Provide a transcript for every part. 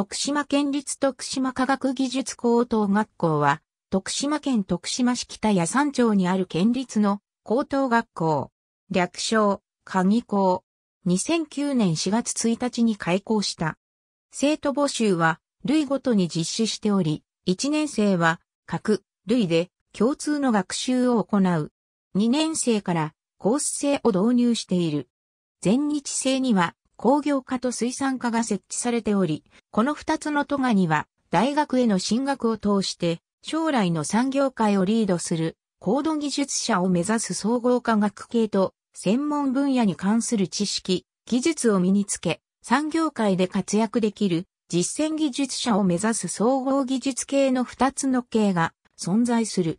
徳島県立徳島科学技術高等学校は、徳島県徳島市北谷山町にある県立の高等学校。略称、鍵校。2009年4月1日に開校した。生徒募集は、類ごとに実施しており、1年生は、各、類で共通の学習を行う。2年生からコース制を導入している。全日制には工業科と水産科が設置されており、この二つの都がには、大学への進学を通して、将来の産業界をリードする、高度技術者を目指す総合科学系と、専門分野に関する知識、技術を身につけ、産業界で活躍できる、実践技術者を目指す総合技術系の二つの系が存在する。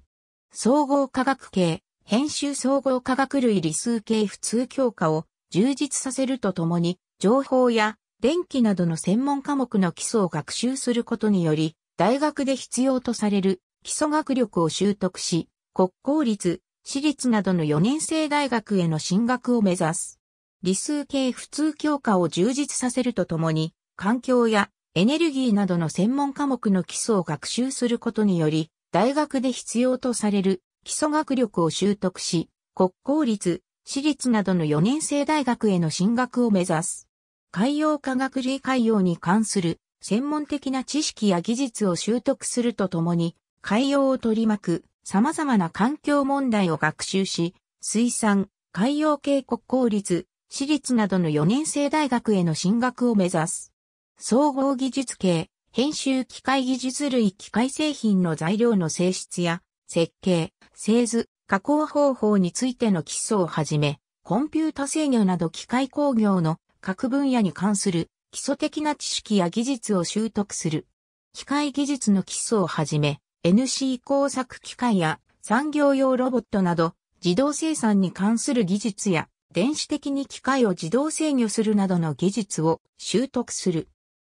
総合科学系、編集総合科学類理数系普通教科を充実させるとともに、情報や電気などの専門科目の基礎を学習することにより、大学で必要とされる基礎学力を習得し、国公立、私立などの4年生大学への進学を目指す。理数系普通教科を充実させるとともに、環境やエネルギーなどの専門科目の基礎を学習することにより、大学で必要とされる基礎学力を習得し、国公立、私立などの4年生大学への進学を目指す。海洋科学類海洋に関する専門的な知識や技術を習得するとともに、海洋を取り巻く様々な環境問題を学習し、水産、海洋系国公立、私立などの4年生大学への進学を目指す。総合技術系、編集機械技術類機械製品の材料の性質や、設計、製図、加工方法についての基礎をはじめ、コンピュータ制御など機械工業の各分野に関する基礎的な知識や技術を習得する。機械技術の基礎をはじめ、NC 工作機械や産業用ロボットなど、自動生産に関する技術や、電子的に機械を自動制御するなどの技術を習得する。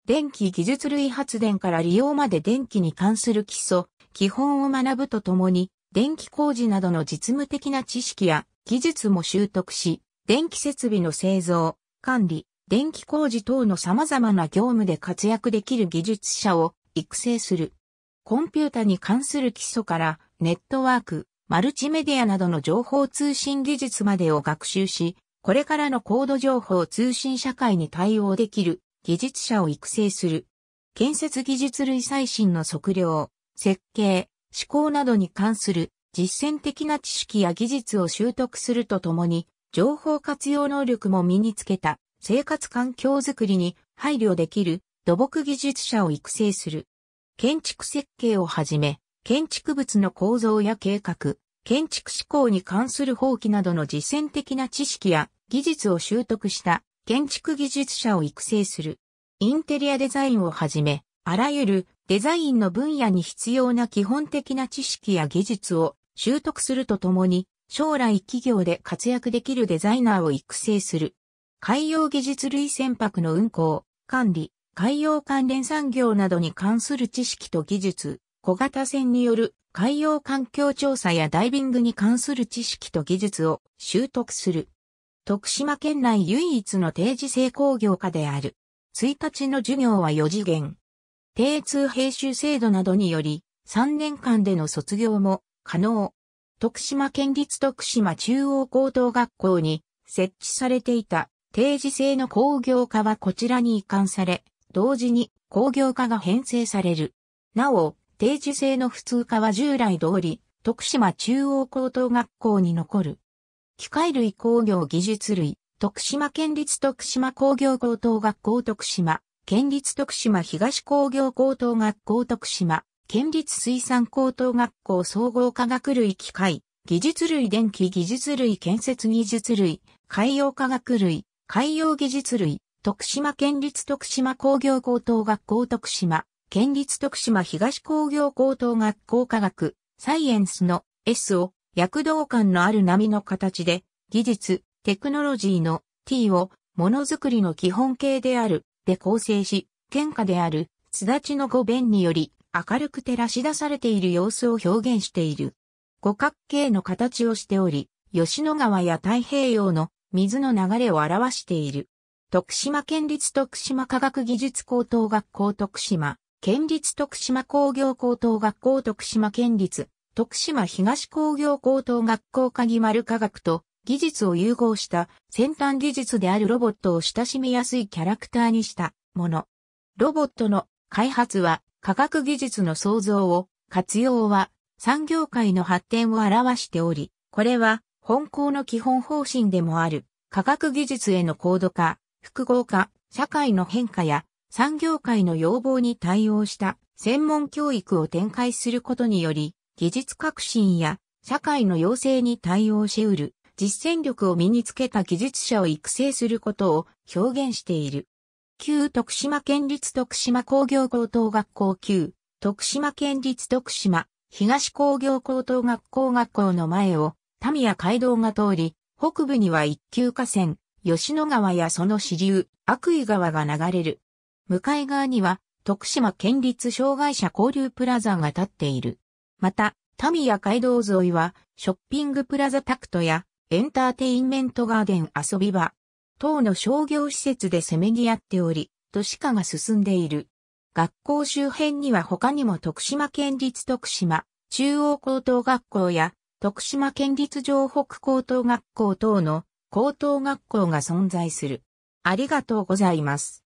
電気技術類発電から利用まで電気に関する基礎、基本を学ぶとともに、電気工事などの実務的な知識や技術も習得し、電気設備の製造、管理、電気工事等の様々な業務で活躍できる技術者を育成する。コンピュータに関する基礎からネットワーク、マルチメディアなどの情報通信技術までを学習し、これからの高度情報通信社会に対応できる技術者を育成する。建設技術類最新の測量、設計、施工などに関する実践的な知識や技術を習得するとともに、情報活用能力も身につけた生活環境づくりに配慮できる土木技術者を育成する。建築設計をはじめ、建築物の構造や計画、建築志向に関する法規などの実践的な知識や技術を習得した建築技術者を育成する。インテリアデザインをはじめ、あらゆるデザインの分野に必要な基本的な知識や技術を習得するとともに、将来企業で活躍できるデザイナーを育成する。海洋技術類船舶の運航、管理、海洋関連産業などに関する知識と技術、小型船による海洋環境調査やダイビングに関する知識と技術を習得する。徳島県内唯一の定時制工業科である。1日の授業は4次元。定通編集制度などにより、3年間での卒業も可能。徳島県立徳島中央高等学校に設置されていた定時制の工業化はこちらに移管され、同時に工業化が編成される。なお、定時制の普通科は従来通り、徳島中央高等学校に残る。機械類工業技術類、徳島県立徳島工業高等学校徳島、県立徳島東工業高等学校徳島、県立水産高等学校総合科学類機械、技術類電気技術類建設技術類、海洋科学類、海洋技術類、徳島県立徳島工業高等学校徳島、県立徳島東工業高等学校科学、サイエンスの S を躍動感のある波の形で、技術、テクノロジーの T をものづくりの基本形であるで構成し、県下である、すだちの語弁により、明るく照らし出されている様子を表現している。五角形の形をしており、吉野川や太平洋の水の流れを表している。徳島県立徳島科学技術高等学校徳島、県立徳島工業高等学校徳島県立、徳島東工業高等学校鍵丸科学と技術を融合した先端技術であるロボットを親しみやすいキャラクターにしたもの。ロボットの開発は科学技術の創造を、活用は、産業界の発展を表しており、これは、本校の基本方針でもある、科学技術への高度化、複合化、社会の変化や、産業界の要望に対応した専門教育を展開することにより、技術革新や社会の要請に対応し得る実践力を身につけた技術者を育成することを表現している。旧徳島県立徳島工業高等学校旧徳島県立徳島東工業高等学校学校の前をタミヤ街道が通り、北部には一級河川、吉野川やその支流、悪意川が流れる。向かい側には、徳島県立障害者交流プラザが建っている。また、タミヤ街道沿いは、ショッピングプラザタクトや、エンターテインメントガーデン遊び場、等の商業施設でせめぎ合っており、都市化が進んでいる。学校周辺には他にも徳島県立徳島中央高等学校や徳島県立城北高等学校等の高等学校が存在する。ありがとうございます。